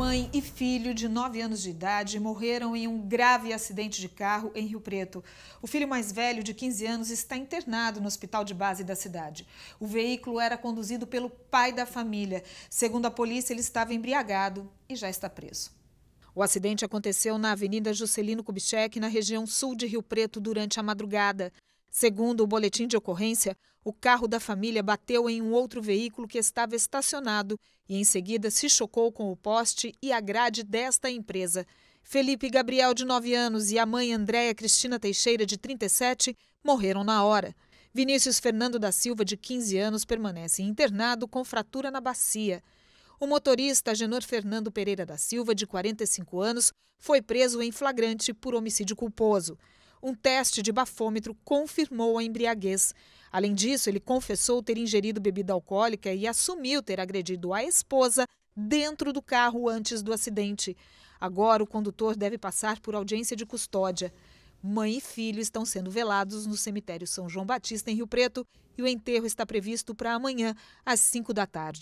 Mãe e filho de 9 anos de idade morreram em um grave acidente de carro em Rio Preto. O filho mais velho, de 15 anos, está internado no hospital de base da cidade. O veículo era conduzido pelo pai da família. Segundo a polícia, ele estava embriagado e já está preso. O acidente aconteceu na Avenida Juscelino Kubitschek, na região sul de Rio Preto, durante a madrugada. Segundo o boletim de ocorrência, o carro da família bateu em um outro veículo que estava estacionado e, em seguida, se chocou com o poste e a grade desta empresa. Felipe Gabriel, de 9 anos, e a mãe Andréia Cristina Teixeira, de 37, morreram na hora. Vinícius Fernando da Silva, de 15 anos, permanece internado com fratura na bacia. O motorista Genor Fernando Pereira da Silva, de 45 anos, foi preso em flagrante por homicídio culposo um teste de bafômetro confirmou a embriaguez. Além disso, ele confessou ter ingerido bebida alcoólica e assumiu ter agredido a esposa dentro do carro antes do acidente. Agora, o condutor deve passar por audiência de custódia. Mãe e filho estão sendo velados no cemitério São João Batista, em Rio Preto, e o enterro está previsto para amanhã, às 5 da tarde.